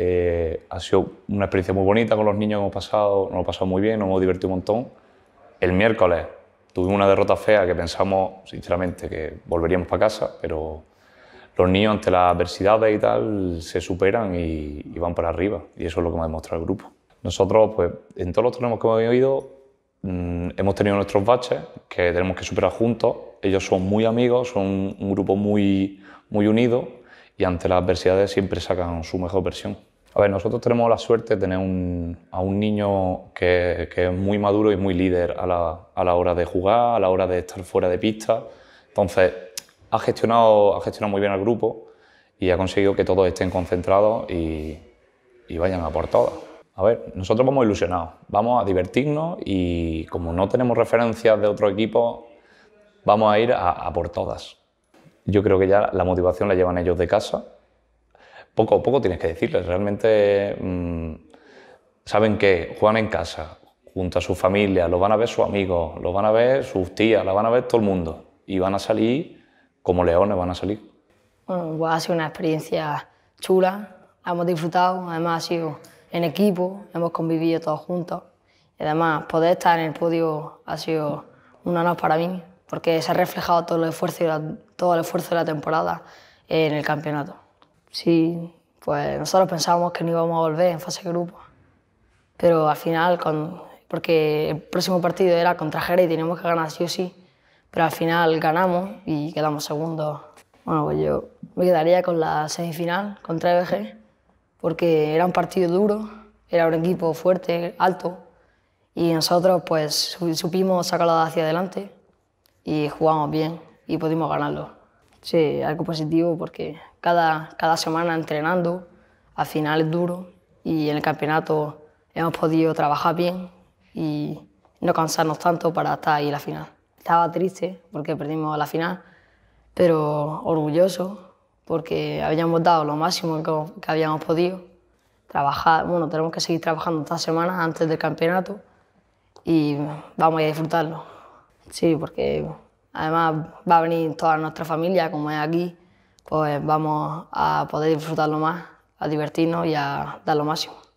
Eh, ha sido una experiencia muy bonita con los niños, hemos pasado, nos lo hemos pasado muy bien, nos hemos divertido un montón. El miércoles tuvimos una derrota fea que pensamos, sinceramente, que volveríamos para casa, pero los niños ante las adversidades y tal se superan y, van para arriba, y eso es lo que me ha demostrado el grupo. Nosotros, pues, en todos los torneos que hemos ido, mm, hemos tenido nuestros baches que tenemos que superar juntos. Ellos son muy amigos, son un grupo muy, muy unido y ante las adversidades siempre sacan su mejor versión. A ver, nosotros tenemos la suerte de tener a un niño que, es muy maduro y muy líder a la, hora de jugar, a la hora de estar fuera de pista. Entonces, ha gestionado, ha gestionado muy bien al grupo y ha conseguido que todos estén concentrados y, vayan a por todas. A ver, nosotros vamos ilusionados, vamos a divertirnos y como no tenemos referencias de otro equipo, vamos a ir a por todas. Yo creo que ya la motivación la llevan ellos de casa poco a poco tienes que decirles. Realmente mm, saben que juegan en casa, junto a su familia, lo van a ver sus amigos, lo van a ver sus tías, lo van a ver todo el mundo. Y van a salir como leones, van a salir. ha sido una experiencia chula, hemos disfrutado, además ha sido en equipo, hemos convivido todos juntos. Y además poder estar en el podio ha sido un honor para mí, porque se ha reflejado todo el esfuerzo de la temporada en el campeonato. Sí, pues nosotros pensábamos que no íbamos a volver en fase de grupo. Pero al final, porque el próximo partido era contra Jerez y teníamos que ganar sí o sí. Pero al final ganamos y quedamos segundos. Bueno, pues yo me quedaría con la semifinal contra EBG porque era un partido duro, era un equipo fuerte, alto y nosotros pues supimos sacarlo hacia adelante y jugamos bien y pudimos ganarlo. Sí, algo positivo porque cada, cada semana entrenando, al final es duro y en el campeonato hemos podido trabajar bien y no cansarnos tanto para estar ahí en la final. Estaba triste porque perdimos la final, pero orgulloso porque habíamos dado lo máximo que, que habíamos podido. Trabajar, bueno, tenemos que seguir trabajando estas semanas antes del campeonato y vamos a disfrutarlo. Sí, porque Además va a venir toda nuestra familia, como es aquí, pues vamos a poder disfrutarlo más, a divertirnos y a dar lo máximo.